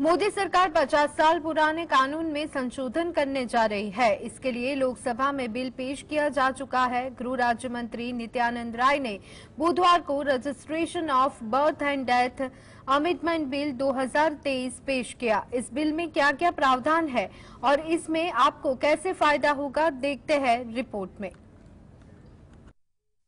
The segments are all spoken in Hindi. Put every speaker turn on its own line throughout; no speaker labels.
मोदी सरकार 50 साल पुराने कानून में संशोधन करने जा रही है इसके लिए लोकसभा में बिल पेश किया जा चुका है गृह राज्य मंत्री नित्यानंद राय ने बुधवार को registration of birth and death amendment bill 2023 पेश किया इस बिल में क्या क्या प्रावधान है और इसमें आपको कैसे फायदा होगा देखते हैं रिपोर्ट में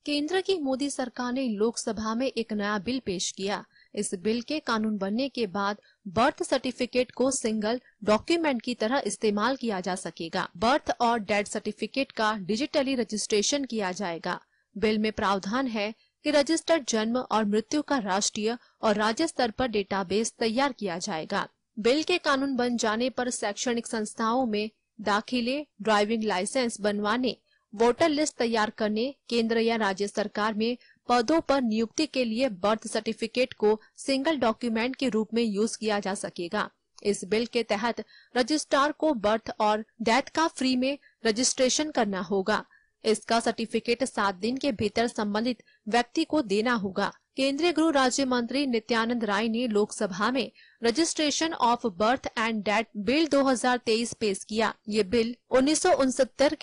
केंद्र की मोदी
सरकार ने लोकसभा में एक नया बिल पेश किया इस बिल के कानून बनने के बाद बर्थ सर्टिफिकेट को सिंगल डॉक्यूमेंट की तरह इस्तेमाल किया जा सकेगा बर्थ और डेथ सर्टिफिकेट का डिजिटली रजिस्ट्रेशन किया जाएगा बिल में प्रावधान है कि रजिस्टर्ड जन्म और मृत्यु का राष्ट्रीय और राज्य स्तर पर डेटाबेस तैयार किया जाएगा बिल के कानून बन जाने पर शैक्षणिक संस्थाओं में दाखिले ड्राइविंग लाइसेंस बनवाने वोटर लिस्ट तैयार करने केंद्र या राज्य सरकार में पदों पर नियुक्ति के लिए बर्थ सर्टिफिकेट को सिंगल डॉक्यूमेंट के रूप में यूज किया जा सकेगा इस बिल के तहत रजिस्ट्रार को बर्थ और डेथ का फ्री में रजिस्ट्रेशन करना होगा इसका सर्टिफिकेट सात दिन के भीतर संबंधित व्यक्ति को देना होगा केंद्रीय गृह राज्य मंत्री नित्यानंद राय ने लोकसभा में registration of birth and death bill 2023 पेश किया ये बिल उन्नीस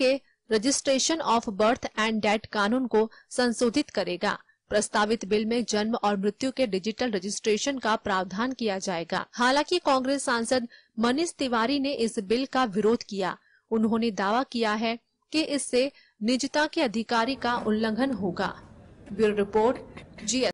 के registration of birth and death कानून को संशोधित करेगा प्रस्तावित बिल में जन्म और मृत्यु के डिजिटल रजिस्ट्रेशन का प्रावधान किया जाएगा हालांकि कांग्रेस सांसद मनीष तिवारी ने इस बिल का विरोध किया उन्होंने दावा किया है कि इससे निजता के अधिकारी का उल्लंघन होगा ब्यूरो रिपोर्ट जी